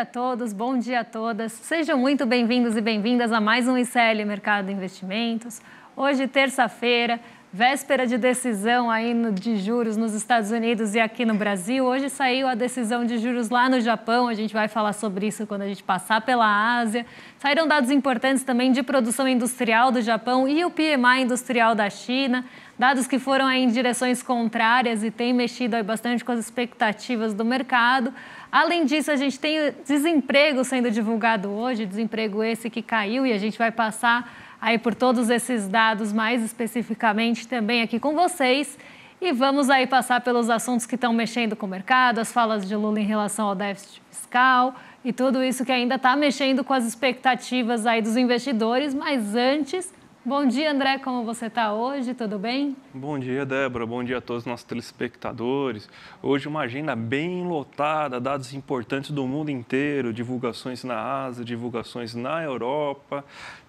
dia a todos, bom dia a todas. Sejam muito bem-vindos e bem-vindas a mais um ICL Mercado de Investimentos. Hoje, terça-feira, véspera de decisão aí de juros nos Estados Unidos e aqui no Brasil. Hoje saiu a decisão de juros lá no Japão, a gente vai falar sobre isso quando a gente passar pela Ásia. Saíram dados importantes também de produção industrial do Japão e o PMI industrial da China, dados que foram em direções contrárias e têm mexido bastante com as expectativas do mercado. Além disso, a gente tem desemprego sendo divulgado hoje, desemprego esse que caiu e a gente vai passar aí por todos esses dados mais especificamente também aqui com vocês. E vamos aí passar pelos assuntos que estão mexendo com o mercado, as falas de Lula em relação ao déficit fiscal e tudo isso que ainda está mexendo com as expectativas aí dos investidores. Mas antes, Bom dia, André. Como você está hoje? Tudo bem? Bom dia, Débora. Bom dia a todos os nossos telespectadores. Hoje uma agenda bem lotada, dados importantes do mundo inteiro, divulgações na Ásia, divulgações na Europa.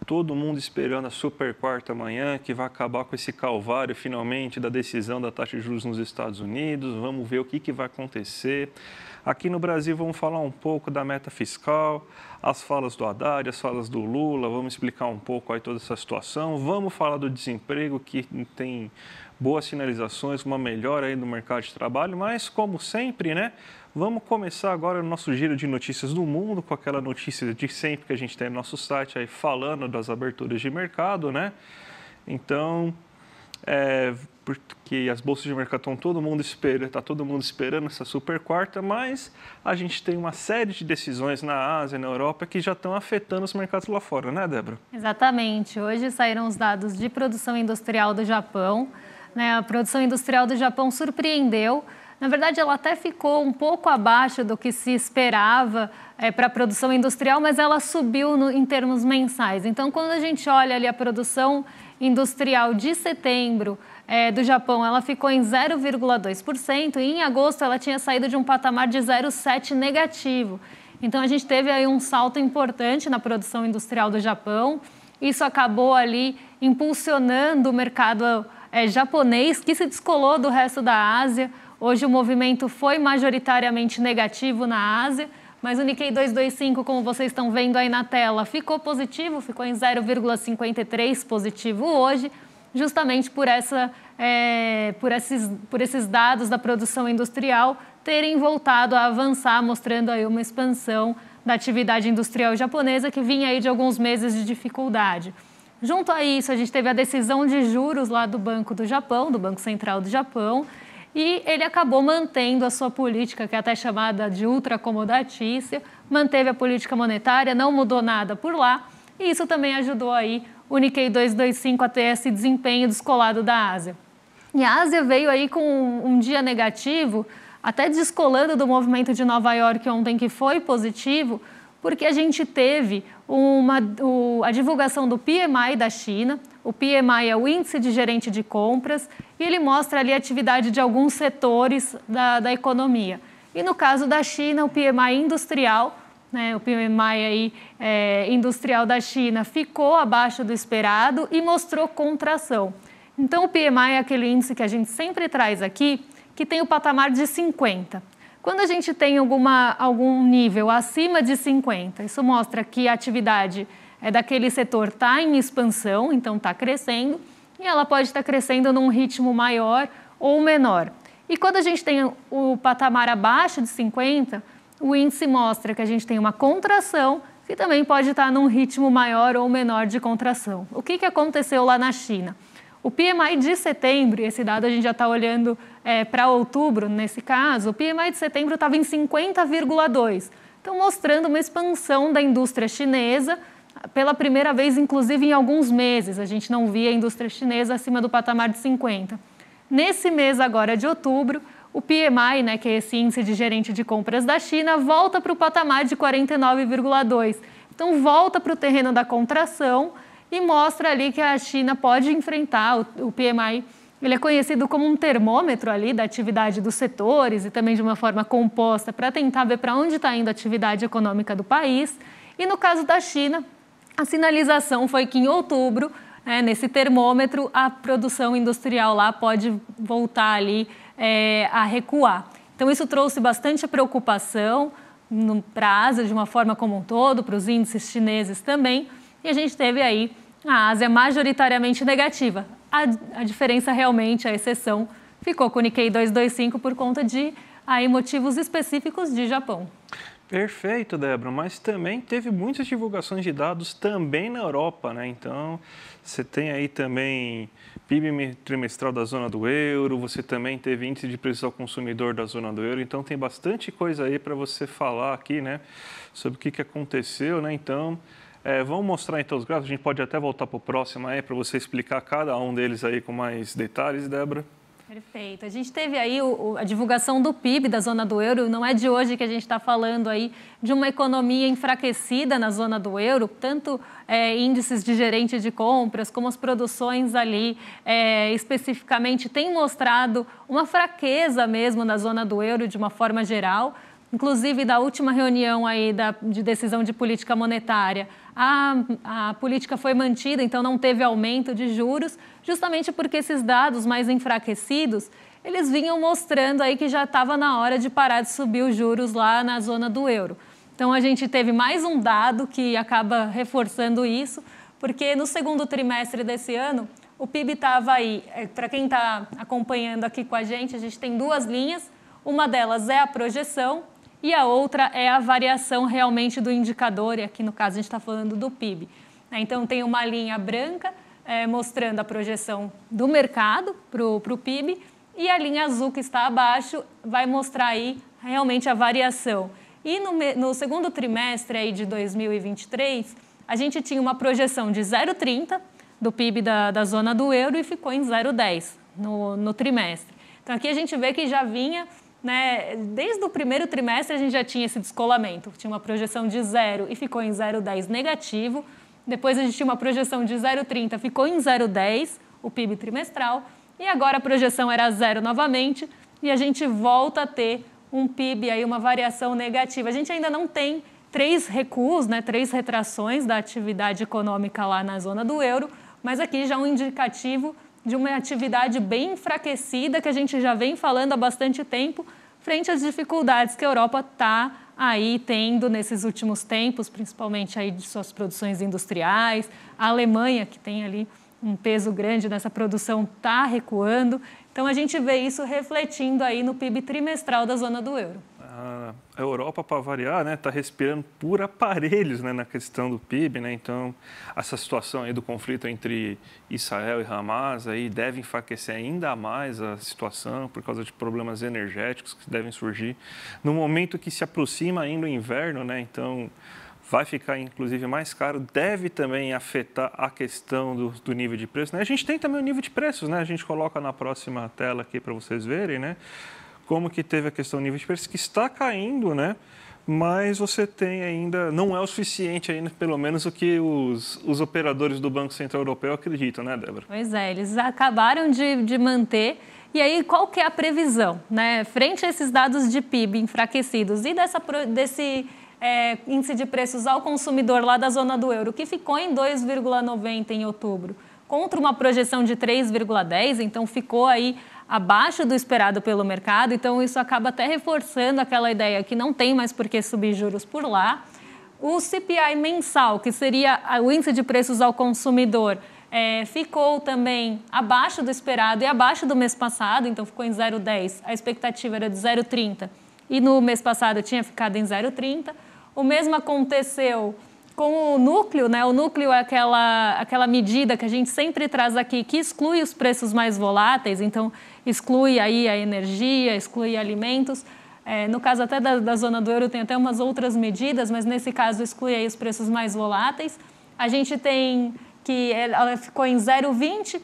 Todo mundo esperando a super quarta manhã que vai acabar com esse calvário finalmente da decisão da taxa de juros nos Estados Unidos. Vamos ver o que, que vai acontecer. Aqui no Brasil vamos falar um pouco da meta fiscal, as falas do Haddad, as falas do Lula, vamos explicar um pouco aí toda essa situação, vamos falar do desemprego que tem boas sinalizações, uma melhora aí no mercado de trabalho, mas como sempre, né? Vamos começar agora o nosso giro de notícias do mundo com aquela notícia de sempre que a gente tem no nosso site aí falando das aberturas de mercado, né? Então, é, porque as bolsas de mercado estão todo mundo espera, está todo mundo esperando essa super quarta, mas a gente tem uma série de decisões na Ásia, na Europa, que já estão afetando os mercados lá fora, né, Débora? Exatamente. Hoje saíram os dados de produção industrial do Japão. Né? A produção industrial do Japão surpreendeu. Na verdade, ela até ficou um pouco abaixo do que se esperava é, para a produção industrial, mas ela subiu no, em termos mensais. Então, quando a gente olha ali a produção industrial de setembro é, do Japão ela ficou em 0,2% e em agosto ela tinha saído de um patamar de 0,7 negativo. Então a gente teve aí um salto importante na produção industrial do Japão. Isso acabou ali impulsionando o mercado é, japonês que se descolou do resto da Ásia. Hoje o movimento foi majoritariamente negativo na Ásia mas o Nikkei 225, como vocês estão vendo aí na tela, ficou positivo, ficou em 0,53 positivo hoje, justamente por, essa, é, por, esses, por esses dados da produção industrial terem voltado a avançar, mostrando aí uma expansão da atividade industrial japonesa que vinha aí de alguns meses de dificuldade. Junto a isso, a gente teve a decisão de juros lá do Banco do Japão, do Banco Central do Japão, e ele acabou mantendo a sua política, que é até chamada de ultracomodatícia, manteve a política monetária, não mudou nada por lá, e isso também ajudou aí o Nikkei 225 a ter esse desempenho descolado da Ásia. E a Ásia veio aí com um, dia negativo, até descolando do movimento de Nova York ontem, que foi positivo, porque a gente teve uma, o, a divulgação do PMI da China, o PMI é o índice de gerente de compras e ele mostra ali a atividade de alguns setores da, da economia. E no caso da China, o PMI industrial, né, o PMI aí, é, industrial da China ficou abaixo do esperado e mostrou contração. Então, o PMI é aquele índice que a gente sempre traz aqui, que tem o patamar de 50. Quando a gente tem alguma, algum nível acima de 50, isso mostra que a atividade é daquele setor está em expansão, então está crescendo, e ela pode estar tá crescendo num ritmo maior ou menor. E quando a gente tem o patamar abaixo de 50, o índice mostra que a gente tem uma contração que também pode estar tá num ritmo maior ou menor de contração. O que, que aconteceu lá na China? O PMI de setembro, esse dado a gente já está olhando é, para outubro, nesse caso, o PMI de setembro estava em 50,2, então mostrando uma expansão da indústria chinesa pela primeira vez, inclusive em alguns meses. A gente não via a indústria chinesa acima do patamar de 50. Nesse mês agora de outubro, o PMI, né, que é esse índice de gerente de compras da China, volta para o patamar de 49,2. Então volta para o terreno da contração e mostra ali que a China pode enfrentar o, o PMI. Ele é conhecido como um termômetro ali da atividade dos setores e também de uma forma composta para tentar ver para onde está indo a atividade econômica do país. E no caso da China, a sinalização foi que em outubro, né, nesse termômetro, a produção industrial lá pode voltar ali é, a recuar. Então, isso trouxe bastante preocupação para a Ásia de uma forma como um todo, para os índices chineses também. E a gente teve aí a Ásia majoritariamente negativa. A, a diferença realmente, a exceção, ficou com o Nikkei 225 por conta de aí, motivos específicos de Japão. Perfeito, Débora, mas também teve muitas divulgações de dados também na Europa, né? Então, você tem aí também PIB trimestral da zona do euro, você também teve índice de preços ao consumidor da zona do euro, então tem bastante coisa aí para você falar aqui, né? Sobre o que, que aconteceu, né? Então, é, vamos mostrar então os gráficos, a gente pode até voltar para o próximo aí para você explicar cada um deles aí com mais detalhes, Débora. Perfeito. A gente teve aí o, a divulgação do PIB da zona do euro. Não é de hoje que a gente está falando aí de uma economia enfraquecida na zona do euro, tanto é, índices de gerente de compras como as produções ali é, especificamente têm mostrado uma fraqueza mesmo na zona do euro de uma forma geral. Inclusive, da última reunião aí da, de decisão de política monetária, a, a política foi mantida, então não teve aumento de juros, justamente porque esses dados mais enfraquecidos eles vinham mostrando aí que já estava na hora de parar de subir os juros lá na zona do euro. Então a gente teve mais um dado que acaba reforçando isso, porque no segundo trimestre desse ano o PIB estava aí. É, Para quem está acompanhando aqui com a gente, a gente tem duas linhas. Uma delas é a projeção e a outra é a variação realmente do indicador, e aqui no caso a gente está falando do PIB. Né? Então, tem uma linha branca é, mostrando a projeção do mercado para o PIB e a linha azul que está abaixo vai mostrar aí realmente a variação. E no, no segundo trimestre aí de 2023, a gente tinha uma projeção de 0,30 do PIB da, da zona do euro e ficou em 0,10 no, no trimestre. Então, aqui a gente vê que já vinha né, desde o primeiro trimestre a gente já tinha esse descolamento, tinha uma projeção de zero e ficou em 0,10 negativo. Depois a gente tinha uma projeção de 0,30, ficou em 0,10 o PIB trimestral. E agora a projeção era zero novamente e a gente volta a ter um PIB aí uma variação negativa. A gente ainda não tem três recuos, né, três retrações da atividade econômica lá na zona do euro, mas aqui já um indicativo de uma atividade bem enfraquecida que a gente já vem falando há bastante tempo, frente às dificuldades que a Europa está aí tendo nesses últimos tempos, principalmente aí de suas produções industriais, a Alemanha que tem ali um peso grande nessa produção está recuando. Então a gente vê isso refletindo aí no PIB trimestral da zona do euro a, Europa, para variar, está né, tá respirando por aparelhos né, na questão do PIB. Né? Então, essa situação aí do conflito entre Israel e Hamas aí deve enfraquecer ainda mais a situação por causa de problemas energéticos que devem surgir. No momento que se aproxima ainda o inverno, né, então vai ficar inclusive mais caro, deve também afetar a questão do, do nível de preço. Né? A gente tem também o nível de preços, né? a gente coloca na próxima tela aqui para vocês verem. Né? como que teve a questão do nível de preço, que está caindo, né? Mas você tem ainda, não é o suficiente ainda, pelo menos o que os, os operadores do Banco Central Europeu acreditam, né, Débora? Pois é, eles acabaram de, de manter e aí, qual que é a previsão? Né? Frente a esses dados de PIB enfraquecidos e dessa, desse é, índice de preços ao consumidor lá da zona do euro, que ficou em 2,90 em outubro, contra uma projeção de 3,10, então ficou aí abaixo do esperado pelo mercado, então isso acaba até reforçando aquela ideia que não tem mais por que subir juros por lá. O CPI mensal, que seria o índice de preços ao consumidor, é, ficou também abaixo do esperado e abaixo do mês passado, então ficou em 0,10. A expectativa era de 0,30 e no mês passado tinha ficado em 0,30. O mesmo aconteceu com o núcleo, né? O núcleo é aquela, aquela medida que a gente sempre traz aqui que exclui os preços mais voláteis, então exclui aí a energia, exclui alimentos. É, no caso até da, da, zona do euro tem até umas outras medidas, mas nesse caso exclui aí os preços mais voláteis. A gente tem que ela ficou em 0,20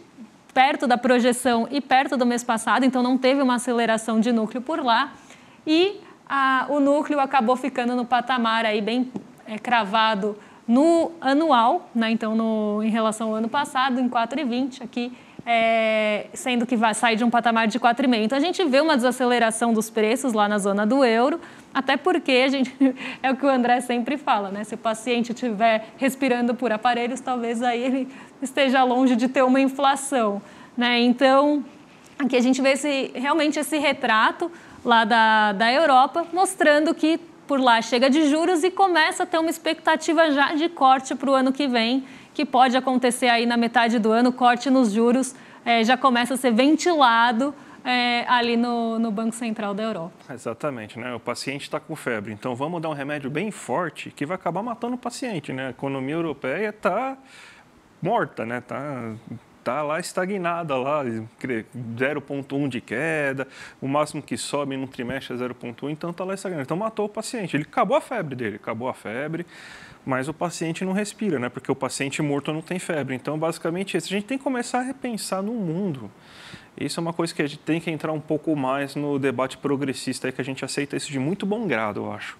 perto da projeção e perto do mês passado, então não teve uma aceleração de núcleo por lá. E a, o núcleo acabou ficando no patamar aí bem é, cravado no anual, né? então no, em relação ao ano passado, em 4,20 aqui é, sendo que vai sair de um patamar de 4,5. Então, a gente vê uma desaceleração dos preços lá na zona do euro, até porque a gente, é o que o André sempre fala, né? Se o paciente estiver respirando por aparelhos, talvez aí ele esteja longe de ter uma inflação, né? Então, aqui a gente vê esse, realmente esse retrato lá da, da Europa, mostrando que por lá chega de juros e começa a ter uma expectativa já de corte para o ano que vem que pode acontecer aí na metade do ano, corte nos juros é, já começa a ser ventilado é, ali no, no, Banco Central da Europa. Exatamente, né? O paciente está com febre, então vamos dar um remédio bem forte que vai acabar matando o paciente, né? A economia europeia está morta, né? Está está lá estagnada, lá 0,1 de queda, o máximo que sobe num trimestre é 0,1, então está lá estagnada. Então matou o paciente, ele acabou a febre dele, acabou a febre, mas o paciente não respira, né? Porque o paciente morto não tem febre. Então, basicamente, isso. a gente tem que começar a repensar no mundo. Isso é uma coisa que a gente tem que entrar um pouco mais no debate progressista, aí, que a gente aceita isso de muito bom grado, eu acho.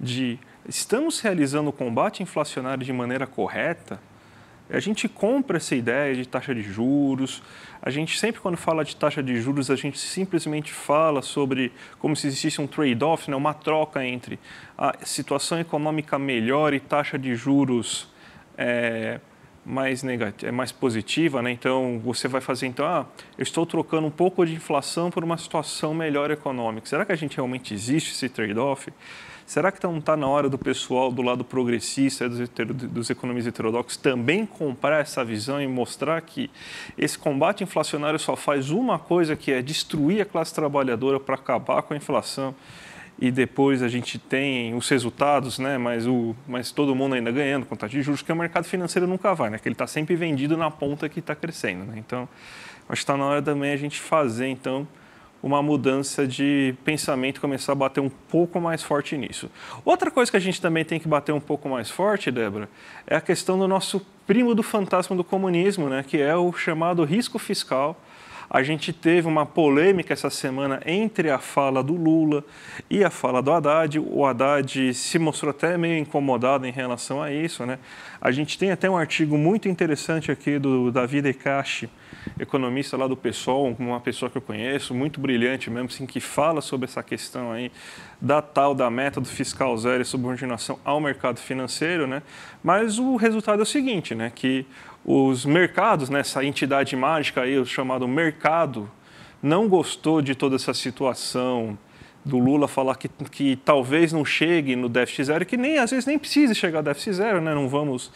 De estamos realizando o combate inflacionário de maneira correta? A gente compra essa ideia de taxa de juros. A gente sempre, quando fala de taxa de juros, a gente simplesmente fala sobre como se existisse um trade-off, né? uma troca entre a situação econômica melhor e taxa de juros é, mais negativa, é mais positiva. Né? Então, você vai fazer, então, ah, eu estou trocando um pouco de inflação por uma situação melhor econômica. Será que a gente realmente existe esse trade-off? Será que tá, não está na hora do pessoal do lado progressista, dos, dos economistas heterodoxos, também comprar essa visão e mostrar que esse combate inflacionário só faz uma coisa, que é destruir a classe trabalhadora para acabar com a inflação? e depois a gente tem os resultados, né? mas, o, mas todo mundo ainda ganhando contato de juros, que o mercado financeiro nunca vai, né? que ele está sempre vendido na ponta que está crescendo. Né? Então, acho que está na hora também a gente fazer, então, uma mudança de pensamento, começar a bater um pouco mais forte nisso. Outra coisa que a gente também tem que bater um pouco mais forte, Débora, é a questão do nosso primo do fantasma do comunismo, né, que é o chamado risco fiscal. A gente teve uma polêmica essa semana entre a fala do Lula e a fala do Haddad. O Haddad se mostrou até meio incomodado em relação a isso. Né? A gente tem até um artigo muito interessante aqui do Davi Decache, economista lá do PSOL, uma pessoa que eu conheço, muito brilhante mesmo, assim, que fala sobre essa questão aí da tal da meta do fiscal zero e subordinação ao mercado financeiro, né? Mas o resultado é o seguinte, né? Que os mercados, né, essa entidade mágica aí, o chamado mercado, não gostou de toda essa situação do Lula falar que, que talvez não chegue no déficit zero, que nem às vezes nem precisa chegar a déficit zero, né? Não vamos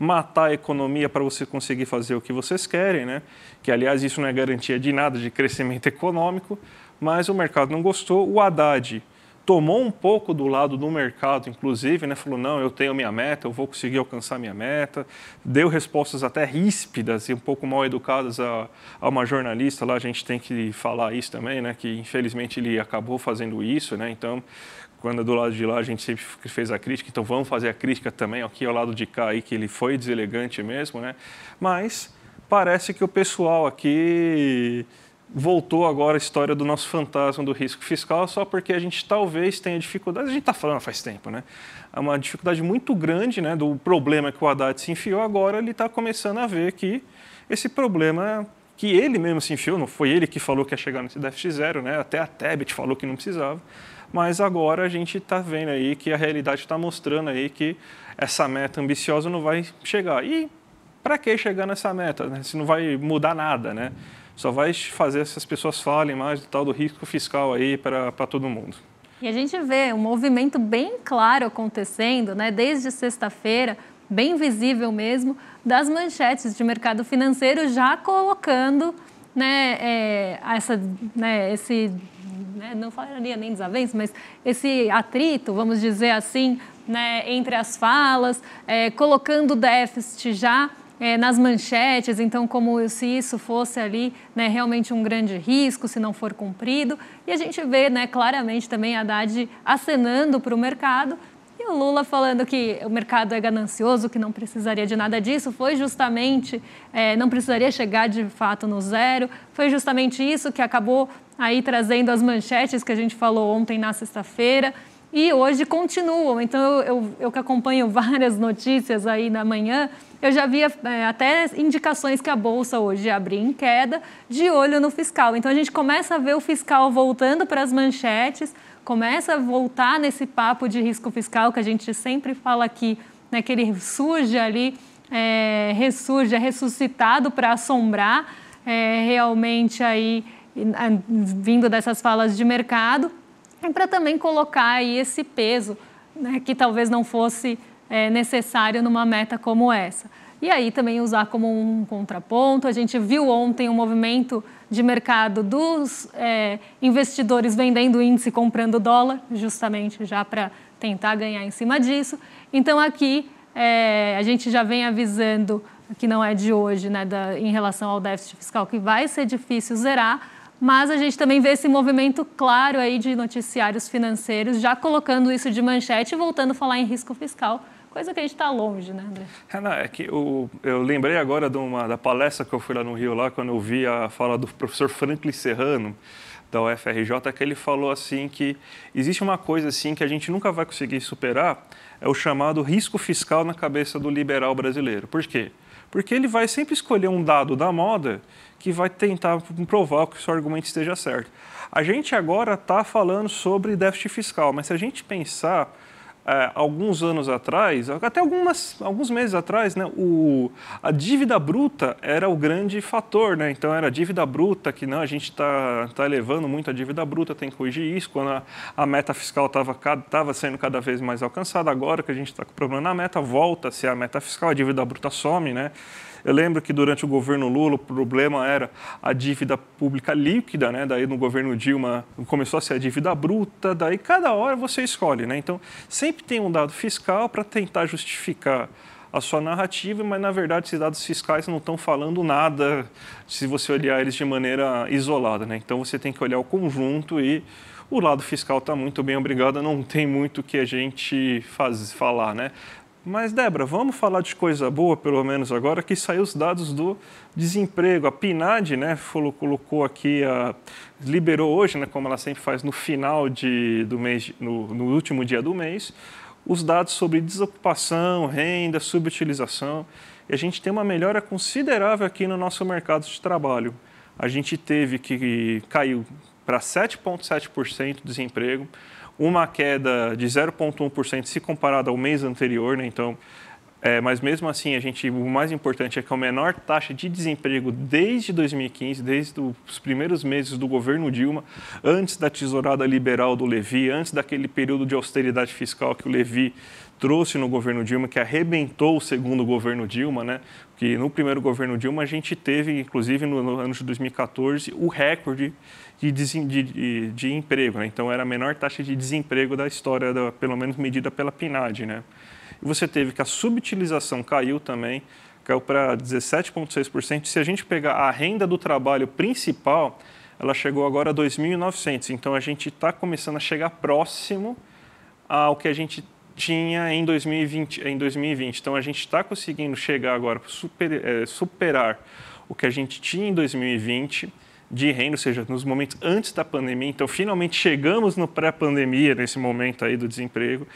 matar a economia para você conseguir fazer o que vocês querem, né? que aliás isso não é garantia de nada de crescimento econômico, mas o mercado não gostou. O Haddad tomou um pouco do lado do mercado, inclusive, né? falou: não, eu tenho minha meta, eu vou conseguir alcançar minha meta. Deu respostas até ríspidas e um pouco mal educadas a, a uma jornalista lá, a gente tem que falar isso também, né? que infelizmente ele acabou fazendo isso. Né? Então, quando é do lado de lá, a gente sempre fez a crítica, então vamos fazer a crítica também aqui ao lado de cá, aí, que ele foi deselegante mesmo, né? Mas parece que o pessoal aqui voltou agora a história do nosso fantasma do risco fiscal só porque a gente talvez tenha dificuldade a gente está falando faz tempo, né? É uma dificuldade muito grande né, do problema que o Haddad se enfiou, agora ele está começando a ver que esse problema que ele mesmo se enfiou, não foi ele que falou que ia chegar nesse déficit zero, né? até a Tebet falou que não precisava, mas agora a gente está vendo aí que a realidade está mostrando aí que essa meta ambiciosa não vai chegar. E para que chegar nessa meta? Né? Se não vai mudar nada, né? Só vai fazer essas pessoas falem mais do tal do risco fiscal aí para todo mundo. E a gente vê um movimento bem claro acontecendo, né? Desde sexta-feira, bem visível mesmo, das manchetes de mercado financeiro já colocando né, é, essa, né, esse né, não falaria nem desavença, mas esse atrito, vamos dizer assim, né, entre as falas, é, colocando o déficit já é, nas manchetes, então como se isso fosse ali né, realmente um grande risco se não for cumprido. E a gente vê né, claramente também a Haddad acenando para o mercado e o Lula falando que o mercado é ganancioso, que não precisaria de nada disso, foi justamente, é, não precisaria chegar de fato no zero, foi justamente isso que acabou aí trazendo as manchetes que a gente falou ontem na sexta-feira e hoje continuam. Então, eu, eu, eu, que acompanho várias notícias aí na manhã, eu já via é, até indicações que a Bolsa hoje abriu em queda, de olho no fiscal. Então, a gente começa a ver o fiscal voltando para as manchetes, começa a voltar nesse papo de risco fiscal que a gente sempre fala aqui, né, que ele surge ali, é, ressurge, é ressuscitado para assombrar é, realmente aí, vindo dessas falas de mercado, e para também colocar aí esse peso né, que talvez não fosse é, necessário numa meta como essa. E aí também usar como um contraponto. A gente viu ontem um movimento de mercado dos é, investidores vendendo índice, comprando dólar, justamente já para tentar ganhar em cima disso. Então, aqui é, a gente já vem avisando que não é de hoje, né, da, em relação ao déficit fiscal, que vai ser difícil zerar, mas a gente também vê esse movimento claro aí de noticiários financeiros já colocando isso de manchete e voltando a falar em risco fiscal, coisa que a gente está longe, né, André? Renan, é, é que eu lembrei agora de uma, da palestra que eu fui lá no Rio, lá, quando eu vi a fala do professor Franklin Serrano, da UFRJ, é que ele falou assim que existe uma coisa assim que a gente nunca vai conseguir superar, é o chamado risco fiscal na cabeça do liberal brasileiro. Por quê? Porque ele vai sempre escolher um dado da moda que vai tentar provar que o seu argumento esteja certo. A gente agora está falando sobre déficit fiscal, mas se a gente pensar é, alguns anos atrás, até algumas, alguns meses atrás, né, o, a dívida bruta era o grande fator. Né? Então, era a dívida bruta, que não, né, a gente está tá elevando muito a dívida bruta, tem que corrigir isso. Quando a, a meta fiscal estava sendo cada vez mais alcançada, agora que a gente está com problema na meta, volta-se a meta fiscal, a dívida bruta some. Né? Eu lembro que durante o governo Lula o problema era a dívida pública líquida, né? Daí no governo Dilma começou a ser a dívida bruta, daí cada hora você escolhe, né? Então sempre tem um dado fiscal para tentar justificar a sua narrativa, mas na verdade esses dados fiscais não estão falando nada se você olhar eles de maneira isolada, né? Então você tem que olhar o conjunto e o lado fiscal está muito bem, obrigado. Não tem muito que a gente faz, falar, né? Mas, Débora, vamos falar de coisa boa, pelo menos agora, que saiu os dados do desemprego. A PNAD né, falou, colocou aqui, a, liberou hoje, né, como ela sempre faz no final de, do mês, no, no último dia do mês, os dados sobre desocupação, renda, subutilização. E a gente tem uma melhora considerável aqui no nosso mercado de trabalho. A gente teve que caiu para 7,7% de desemprego uma queda de 0,1% se comparado ao mês anterior, né? Então, é, mas mesmo assim, a gente, o mais importante é que a é menor taxa de desemprego desde 2015, desde os primeiros meses do governo Dilma, antes da tesourada liberal do Levi, antes daquele período de austeridade fiscal que o Levi trouxe no governo Dilma, que arrebentou o segundo governo Dilma, né? Que no primeiro governo Dilma a gente teve, inclusive no, no ano de 2014, o recorde de, de, de emprego. Né? Então era a menor taxa de desemprego da história, da, pelo menos medida pela PNAD, né? E você teve que a subutilização caiu também, caiu para 17,6%. Se a gente pegar a renda do trabalho principal, ela chegou agora a 2.900. Então a gente está começando a chegar próximo ao que a gente tinha em 2020. Em 2020. Então, a gente está conseguindo chegar agora, super, é, superar o que a gente tinha em 2020 de renda, ou seja, nos momentos antes da pandemia. Então, finalmente chegamos no pré-pandemia, nesse momento aí do desemprego.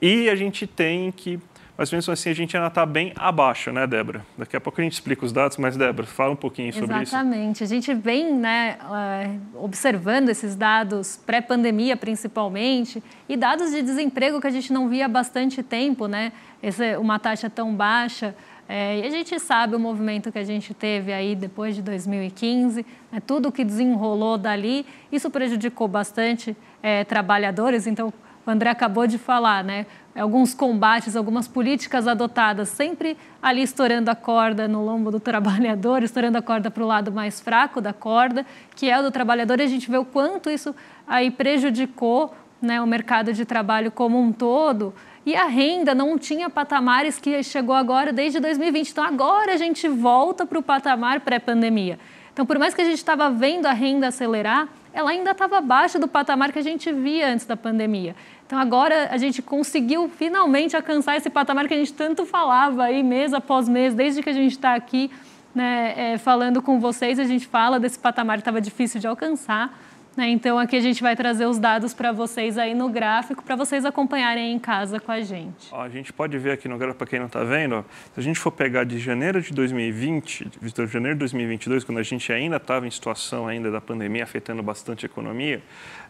E a gente tem que mas mesmo assim a gente ainda está bem abaixo, né, Débora? Daqui a pouco a gente explica os dados, mas Débora, fala um pouquinho sobre Exatamente. isso. Exatamente. A gente vem né, eh, observando esses dados pré-pandemia, principalmente, e dados de desemprego que a gente não via há bastante tempo, né? Esse, uma taxa tão baixa. É, e a gente sabe o movimento que a gente teve aí depois de 2015, né, tudo que desenrolou dali, isso prejudicou bastante é, trabalhadores. Então, o André acabou de falar, né? alguns combates, algumas políticas adotadas, sempre ali estourando a corda no lombo do trabalhador, estourando a corda para o lado mais fraco da corda, que é o do trabalhador, e a gente vê o quanto isso aí prejudicou né, o mercado de trabalho como um todo. E a renda não tinha patamares que chegou agora desde 2020. Então, agora a gente volta para o patamar pré-pandemia. Então, por mais que a gente estava vendo a renda acelerar, ela ainda estava abaixo do patamar que a gente via antes da pandemia. Então agora a gente conseguiu finalmente alcançar esse patamar que a gente tanto falava aí mês após mês, desde que a gente está aqui né, é, falando com vocês, a gente fala desse patamar que estava difícil de alcançar. Né? Então aqui a gente vai trazer os dados para vocês aí no gráfico, para vocês acompanharem em casa com a gente. Ó, a gente pode ver aqui no gráfico, para quem não está vendo, ó, se a gente for pegar de janeiro de 2020, de janeiro de 2022, quando a gente ainda estava em situação ainda da pandemia, afetando bastante a economia,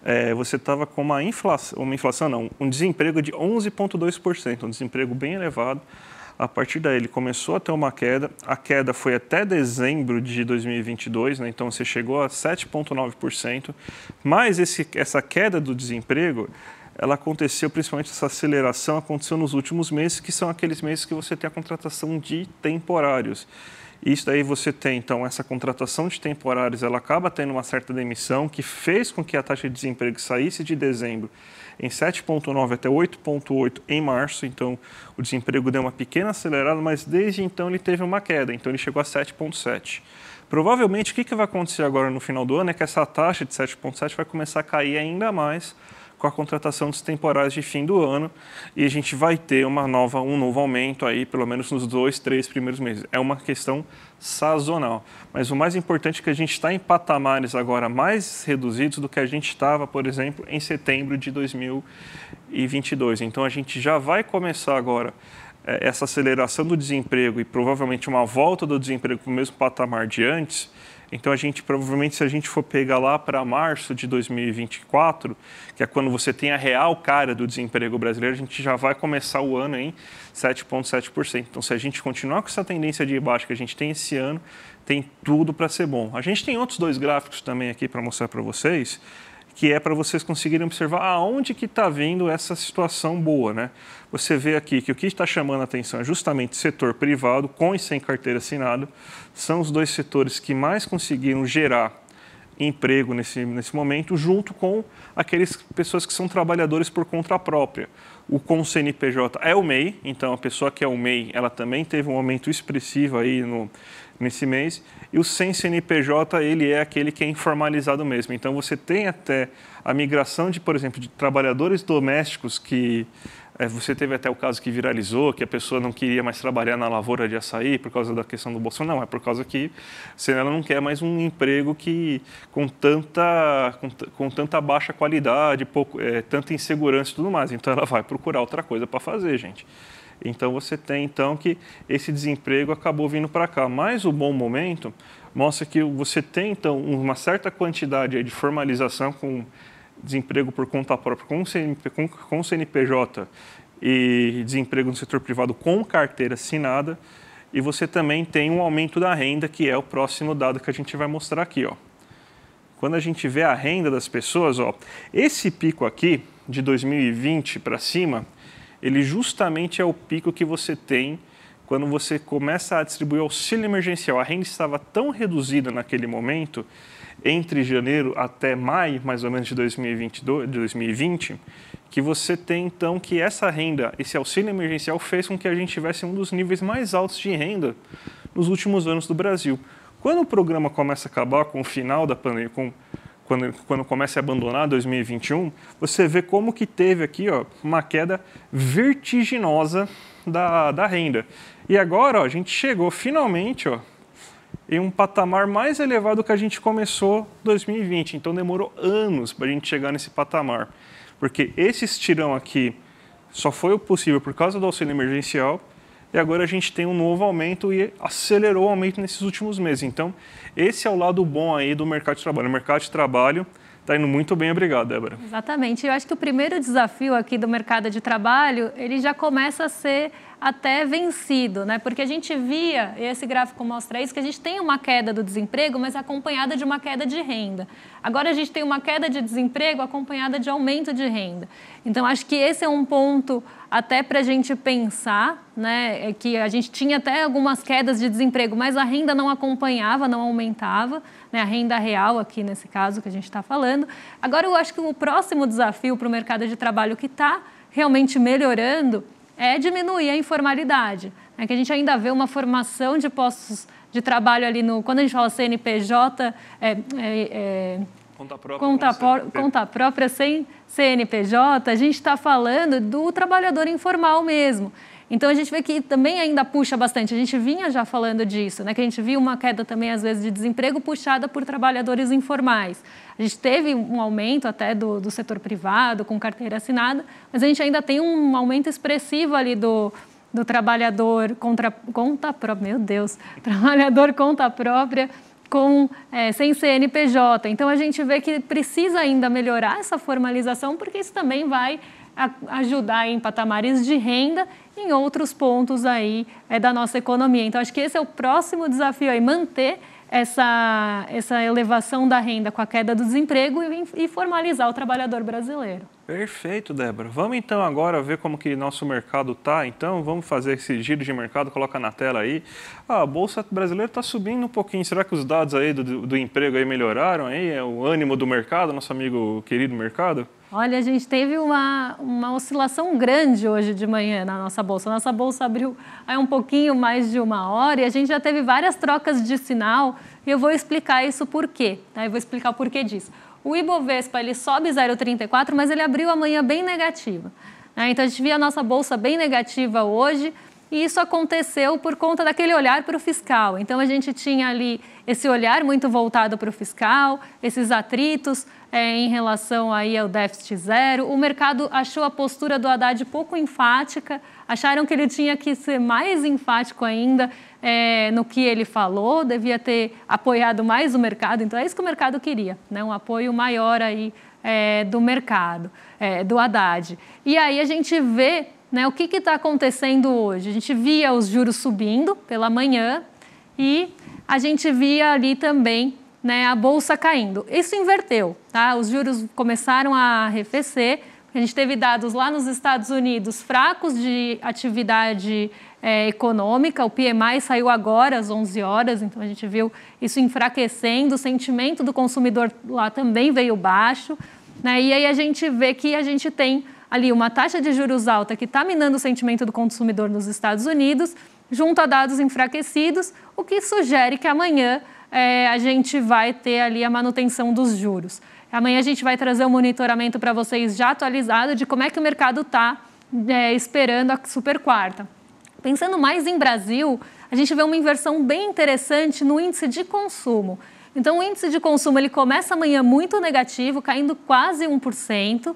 é, você estava com uma inflação, uma inflação não, um desemprego de 11,2%, um desemprego bem elevado. A partir daí, ele começou a ter uma queda. A queda foi até dezembro de 2022, né? então você chegou a 7,9%. Mas esse, essa queda do desemprego, ela aconteceu, principalmente essa aceleração, aconteceu nos últimos meses, que são aqueles meses que você tem a contratação de temporários. Isso daí você tem, então, essa contratação de temporários, ela acaba tendo uma certa demissão, que fez com que a taxa de desemprego saísse de dezembro em 7,9% até 8,8% em março. Então, o desemprego deu uma pequena acelerada, mas desde então ele teve uma queda. Então, ele chegou a 7,7%. Provavelmente, o que vai acontecer agora no final do ano é que essa taxa de 7,7 vai começar a cair ainda mais com a contratação dos temporários de fim do ano e a gente vai ter uma nova, um novo aumento aí, pelo menos nos dois, três primeiros meses. É uma questão sazonal. Mas o mais importante é que a gente está em patamares agora mais reduzidos do que a gente estava, por exemplo, em setembro de 2022. Então a gente já vai começar agora é, essa aceleração do desemprego e provavelmente uma volta do desemprego para o mesmo patamar de antes então a gente provavelmente se a gente for pegar lá para março de 2024, que é quando você tem a real cara do desemprego brasileiro, a gente já vai começar o ano em 7.7%. Então se a gente continuar com essa tendência de baixo que a gente tem esse ano, tem tudo para ser bom. A gente tem outros dois gráficos também aqui para mostrar para vocês que é para vocês conseguirem observar aonde que está vindo essa situação boa, né? Você vê aqui que o que está chamando a atenção é justamente setor privado com e sem carteira assinada. São os dois setores que mais conseguiram gerar emprego nesse, nesse momento, junto com aqueles pessoas que são trabalhadores por conta própria. O com CNPJ é o MEI, então a pessoa que é o MEI, ela também teve um aumento expressivo aí no, nesse mês. E o sem CNPJ, ele é aquele que é informalizado mesmo. Então, você tem até a migração de, por exemplo, de trabalhadores domésticos que é, você teve até o caso que viralizou, que a pessoa não queria mais trabalhar na lavoura de açaí por causa da questão do Bolsonaro. Não, é por causa que ela não quer mais um emprego que com tanta, com, com tanta baixa qualidade, pouco, é, tanta insegurança e tudo mais. Então ela vai procurar outra coisa para fazer, gente. Então você tem então que esse desemprego acabou vindo para cá. Mas o bom momento mostra que você tem então uma certa quantidade de formalização com desemprego por conta própria, com CNP, com, com CNPJ e desemprego no setor privado com carteira assinada. E você também tem um aumento da renda, que é o próximo dado que a gente vai mostrar aqui. Ó. Quando a gente vê a renda das pessoas, ó, esse pico aqui, de 2020 para cima, ele justamente é o pico que você tem quando você começa a distribuir auxílio emergencial. A renda estava tão reduzida naquele momento, entre janeiro até maio, mais ou menos, de 2020, de 2020 que você tem então que essa renda, esse auxílio emergencial, fez com que a gente tivesse um dos níveis mais altos de renda nos últimos anos do Brasil. Quando o programa começa a acabar com o final da pandemia, com quando, quando começa a abandonar 2021, você vê como que teve aqui ó, uma queda vertiginosa da, da renda. E agora ó, a gente chegou finalmente ó, em um patamar mais elevado que a gente começou 2020. Então demorou anos para a gente chegar nesse patamar. Porque esse estirão aqui só foi possível por causa do auxílio emergencial e agora a gente tem um novo aumento e acelerou o aumento nesses últimos meses. Então, esse é o lado bom aí do mercado de trabalho. O mercado de trabalho está indo muito bem, obrigado, Débora. Exatamente. Eu acho que o primeiro desafio aqui do mercado de trabalho, ele já começa a ser até vencido, né? Porque a gente via, e esse gráfico mostra isso, que a gente tem uma queda do desemprego, mas acompanhada de uma queda de renda. Agora a gente tem uma queda de desemprego acompanhada de aumento de renda. Então acho que esse é um ponto até para a gente pensar, né? É que a gente tinha até algumas quedas de desemprego, mas a renda não acompanhava, não aumentava, né? A renda real aqui nesse caso que a gente está falando. Agora eu acho que o próximo desafio para o mercado de trabalho que está realmente melhorando é diminuir a informalidade. É que a gente ainda vê uma formação de postos de trabalho ali no. Quando a gente fala CNPJ, é, é, é, Conta própria, conta, né? conta própria sem CNPJ, a gente está falando do trabalhador informal mesmo. Então a gente vê que também ainda puxa bastante. A gente vinha já falando disso, né? Que a gente viu uma queda também às vezes de desemprego puxada por trabalhadores informais. A gente teve um aumento até do, do setor privado com carteira assinada, mas a gente ainda tem um aumento expressivo ali do do trabalhador contra conta própria, meu Deus, trabalhador conta própria com é, sem CNPJ. Então a gente vê que precisa ainda melhorar essa formalização porque isso também vai ajudar em patamares de renda em outros pontos aí é, da nossa economia. Então, acho que esse é o próximo desafio aí, manter essa, essa elevação da renda com a queda do desemprego e, e formalizar o trabalhador brasileiro. Perfeito, Débora. Vamos então agora ver como que nosso mercado está. Então, vamos fazer esse giro de mercado, coloca na tela aí. Ah, a Bolsa Brasileira está subindo um pouquinho. Será que os dados aí do, do emprego aí melhoraram aí? É o ânimo do mercado, nosso amigo querido mercado? Olha, a gente teve uma, uma oscilação grande hoje de manhã na nossa bolsa. Nossa bolsa abriu aí um pouquinho mais de uma hora e a gente já teve várias trocas de sinal e eu vou explicar isso por quê. Tá? Eu vou explicar o porquê disso. O Ibovespa ele sobe 0,34, mas ele abriu amanhã bem negativa. Né? Então a gente via a nossa bolsa bem negativa hoje e isso aconteceu por conta daquele olhar para o fiscal. Então a gente tinha ali esse olhar muito voltado para o fiscal, esses atritos é, em relação aí ao déficit zero. O mercado achou a postura do Haddad pouco enfática, acharam que ele tinha que ser mais enfático ainda é, no que ele falou, devia ter apoiado mais o mercado. Então é isso que o mercado queria, né? um apoio maior aí é, do mercado, é, do Haddad. E aí a gente vê né, o que está acontecendo hoje. A gente via os juros subindo pela manhã e a gente via ali também né, a bolsa caindo. Isso inverteu, tá? Os juros começaram a arrefecer. A gente teve dados lá nos Estados Unidos fracos de atividade é, econômica. O PMI saiu agora às 11 horas, então a gente viu isso enfraquecendo. O sentimento do consumidor lá também veio baixo. Né? E aí a gente vê que a gente tem ali uma taxa de juros alta que está minando o sentimento do consumidor nos Estados Unidos, junto a dados enfraquecidos, o que sugere que amanhã é, a gente vai ter ali a manutenção dos juros. Amanhã a gente vai trazer um monitoramento para vocês já atualizado de como é que o mercado está é, esperando a super quarta. Pensando mais em Brasil, a gente vê uma inversão bem interessante no índice de consumo. Então, o índice de consumo ele começa amanhã muito negativo, caindo quase 1%,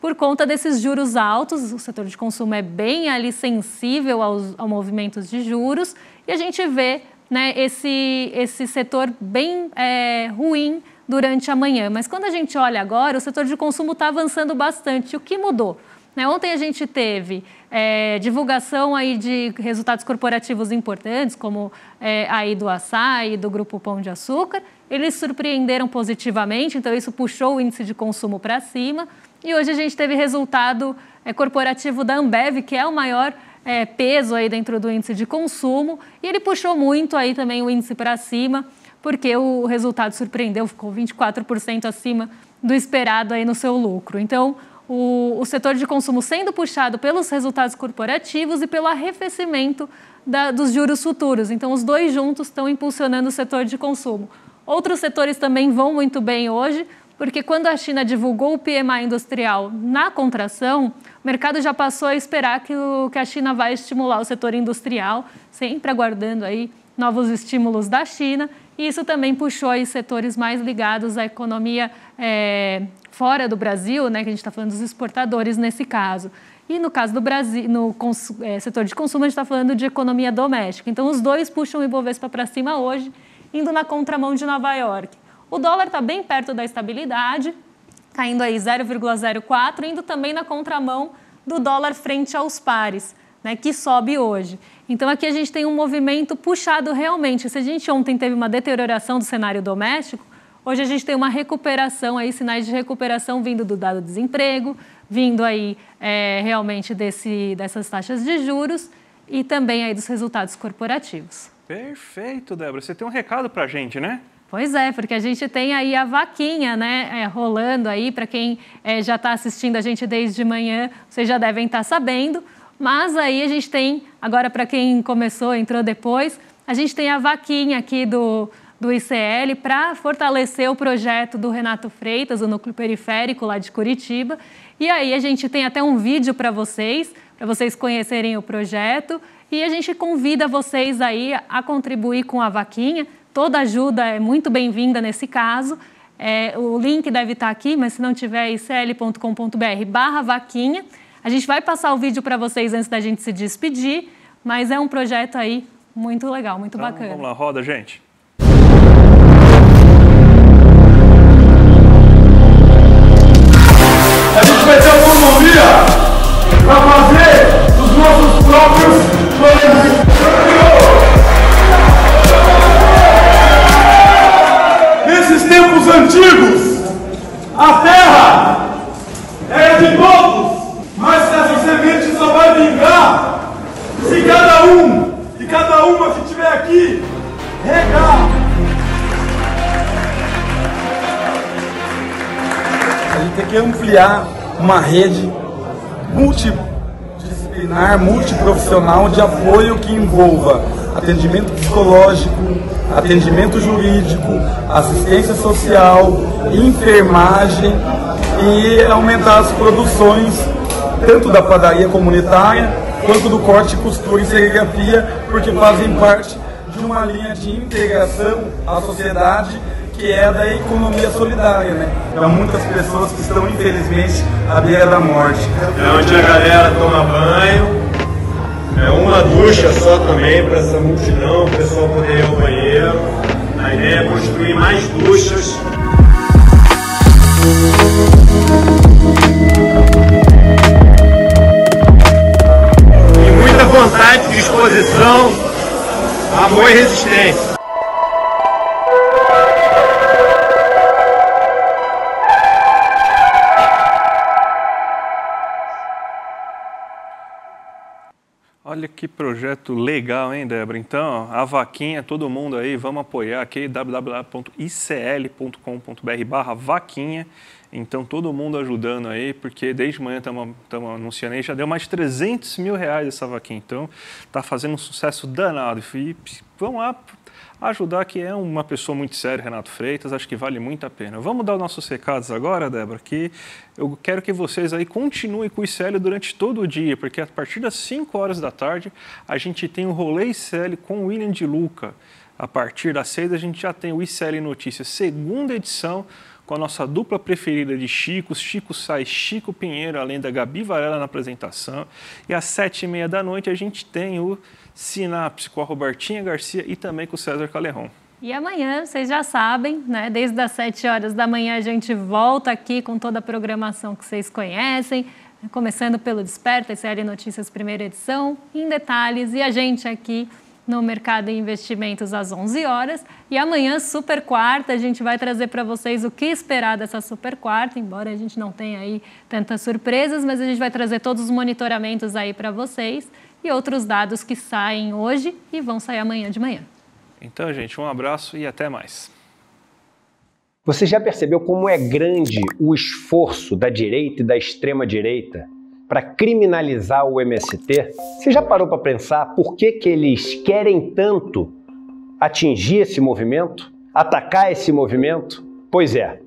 por conta desses juros altos. O setor de consumo é bem ali sensível aos, aos movimentos de juros. E a gente vê né, esse, esse setor bem é, ruim durante a manhã. Mas quando a gente olha agora, o setor de consumo está avançando bastante. O que mudou? Né, ontem a gente teve é, divulgação aí de resultados corporativos importantes, como é, aí do açaí, do Grupo Pão de Açúcar. Eles surpreenderam positivamente, então isso puxou o índice de consumo para cima. E hoje a gente teve resultado é, corporativo da Ambev, que é o maior é, peso aí dentro do índice de consumo e ele puxou muito aí também o índice para cima, porque o resultado surpreendeu, ficou 24% acima do esperado aí no seu lucro. Então, o, o, setor de consumo sendo puxado pelos resultados corporativos e pelo arrefecimento da, dos juros futuros. Então, os dois juntos estão impulsionando o setor de consumo. Outros setores também vão muito bem hoje. Porque quando a China divulgou o PMI industrial na contração, o mercado já passou a esperar que, o, que a China vai estimular o setor industrial, sempre aguardando aí novos estímulos da China. E isso também puxou aí setores mais ligados à economia é, fora do Brasil, né, que a gente está falando dos exportadores nesse caso. E no caso do Brasil, no é, setor de consumo, a gente está falando de economia doméstica. Então, os dois puxam o Ibovespa para cima hoje, indo na contramão de Nova York. O dólar está bem perto da estabilidade, caindo aí 0,04, indo também na contramão do dólar frente aos pares, né, que sobe hoje. Então aqui a gente tem um movimento puxado realmente. Se a gente ontem teve uma deterioração do cenário doméstico, hoje a gente tem uma recuperação aí, sinais de recuperação vindo do dado desemprego, vindo aí é, realmente desse, dessas taxas de juros e também aí dos resultados corporativos. Perfeito, Débora. Você tem um recado para a gente, né? Pois é, porque a gente tem aí a vaquinha, né, é, rolando aí para quem é, já está assistindo a gente desde manhã, vocês já devem estar tá sabendo. Mas aí a gente tem agora para quem começou, entrou depois, a gente tem a vaquinha aqui do do ICL para fortalecer o projeto do Renato Freitas, o núcleo periférico lá de Curitiba. E aí a gente tem até um vídeo para vocês, para vocês conhecerem o projeto. E a gente convida vocês aí a contribuir com a vaquinha. Toda ajuda é muito bem-vinda nesse caso. É, o link deve estar aqui, mas se não tiver, icl.com.br barra vaquinha. A gente vai passar o vídeo para vocês antes da gente se despedir, mas é um projeto aí muito legal, muito então, bacana. Vamos lá, roda, gente. A gente vai ter autonomia para fazer os nossos próprios planos. dos antigos. A terra é de todos, mas essa semente só vai vingar se cada um e cada uma que estiver aqui regar. A gente tem que ampliar uma rede multidisciplinar, multiprofissional de apoio que envolva atendimento psicológico, atendimento jurídico, assistência social, enfermagem e aumentar as produções tanto da padaria comunitária quanto do corte, costura e serigrafia, porque fazem parte de uma linha de integração à sociedade que é da economia solidária, né? Há então, muitas pessoas que estão, infelizmente, à beira da morte. É onde a galera toma banho, é uma ducha só também para essa multidão, o pessoal poder ir ao banheiro. A ideia é construir mais duchas. E muita vontade, disposição, amor e resistência. Olha que projeto legal, hein, Débora? Então, a vaquinha, todo mundo aí, vamos apoiar aqui, www.icl.com.br barra vaquinha. Então, todo mundo ajudando aí, porque desde manhã estamos anunciando aí, já deu mais de 300 mil reais essa vaquinha. Então, está fazendo um sucesso danado. E vamos lá ajudar, que é uma pessoa muito séria, Renato Freitas, acho que vale muito a pena. Vamos dar os nossos recados agora, Débora, que eu quero que vocês aí continuem com o ICL durante todo o dia, porque a partir das 5 horas da tarde a gente tem o um Rolê ICL com o William de Luca. A partir das 6 a gente já tem o ICL Notícias, segunda edição, com a nossa dupla preferida de Chicos, Chico Sai, Chico Pinheiro, além da Gabi Varela na apresentação. E às sete e meia da noite a gente tem o Sinapse com a Robertinha Garcia e também com o César Calerron. E amanhã, vocês já sabem, né? Desde as 7 horas da manhã a gente volta aqui com toda a programação que vocês conhecem, né? começando pelo Desperta e Série Notícias Primeira Edição, em detalhes, e a gente aqui no mercado de investimentos às 11 horas. E amanhã, super quarta, a gente vai trazer para vocês o que esperar dessa super quarta, embora a gente não tenha aí tantas surpresas, mas a gente vai trazer todos os monitoramentos aí para vocês e outros dados que saem hoje e vão sair amanhã de manhã. Então, gente, um abraço e até mais. Você já percebeu como é grande o esforço da direita e da extrema direita para criminalizar o MST? Você já parou para pensar por que, que eles querem tanto atingir esse movimento, atacar esse movimento? Pois é,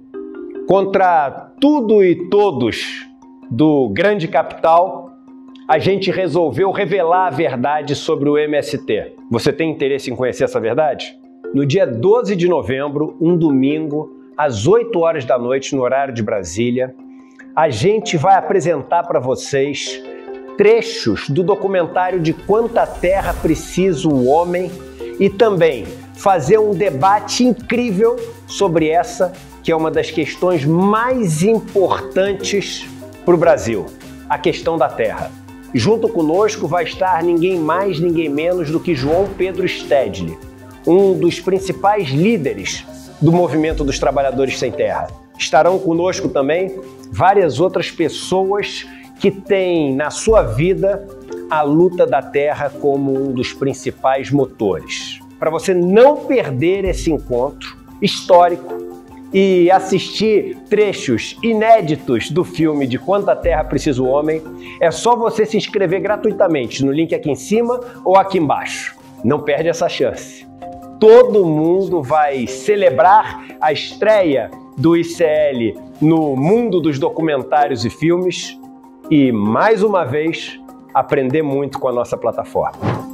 contra tudo e todos do grande capital, a gente resolveu revelar a verdade sobre o MST. Você tem interesse em conhecer essa verdade? No dia 12 de novembro, um domingo, às 8 horas da noite, no horário de Brasília, a gente vai apresentar para vocês trechos do documentário de quanta terra precisa o homem e também fazer um debate incrível sobre essa que é uma das questões mais importantes para o Brasil, a questão da terra. Junto conosco vai estar ninguém mais, ninguém menos do que João Pedro Stedley, um dos principais líderes do movimento dos trabalhadores sem terra estarão conosco também várias outras pessoas que têm na sua vida a luta da terra como um dos principais motores. Para você não perder esse encontro histórico e assistir trechos inéditos do filme De Quanta Terra Precisa o Homem, é só você se inscrever gratuitamente no link aqui em cima ou aqui embaixo. Não perde essa chance. Todo mundo vai celebrar a estreia do ICL no mundo dos documentários e filmes e, mais uma vez, aprender muito com a nossa plataforma.